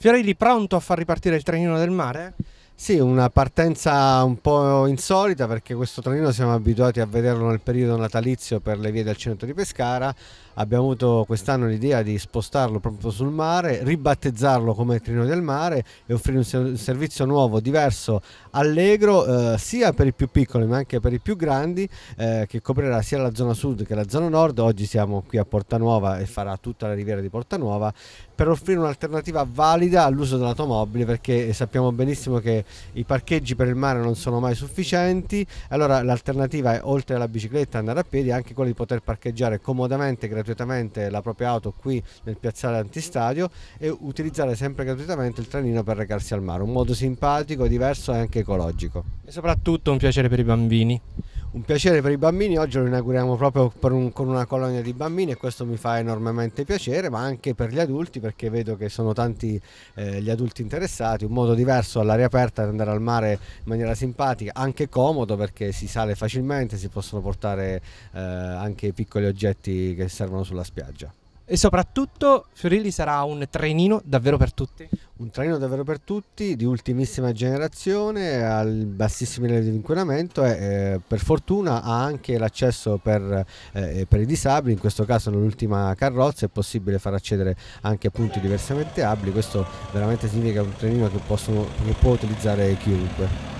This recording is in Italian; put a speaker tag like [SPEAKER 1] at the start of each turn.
[SPEAKER 1] Fiorelli pronto a far ripartire il trenino del mare? Sì, una partenza un po' insolita perché questo trenino siamo abituati a vederlo nel periodo natalizio per le vie del centro di Pescara. Abbiamo avuto quest'anno l'idea di spostarlo proprio sul mare, ribattezzarlo come trenino del Mare e offrire un servizio nuovo, diverso, allegro, eh, sia per i più piccoli ma anche per i più grandi, eh, che coprirà sia la zona sud che la zona nord. Oggi siamo qui a Porta Nuova e farà tutta la riviera di Porta Nuova per offrire un'alternativa valida all'uso dell'automobile perché sappiamo benissimo che i parcheggi per il mare non sono mai sufficienti, allora l'alternativa è oltre alla bicicletta andare a piedi anche quella di poter parcheggiare comodamente, e gratuitamente la propria auto qui nel piazzale antistadio e utilizzare sempre gratuitamente il trenino per recarsi al mare, un modo simpatico, diverso e anche ecologico. E soprattutto un piacere per i bambini un piacere per i bambini, oggi lo inauguriamo proprio un, con una colonia di bambini e questo mi fa enormemente piacere, ma anche per gli adulti perché vedo che sono tanti eh, gli adulti interessati, un modo diverso all'aria aperta di andare al mare in maniera simpatica, anche comodo perché si sale facilmente, si possono portare eh, anche piccoli oggetti che servono sulla spiaggia. E soprattutto Fiorilli sarà
[SPEAKER 2] un trenino davvero
[SPEAKER 1] per tutti. Un trenino davvero per tutti, di ultimissima generazione, al bassissimo livello di inquinamento e eh, per fortuna ha anche l'accesso per, eh, per, i disabili, in questo caso nell'ultima carrozza è possibile far accedere anche punti diversamente abili, questo veramente significa un trenino che, possono, che può utilizzare chiunque.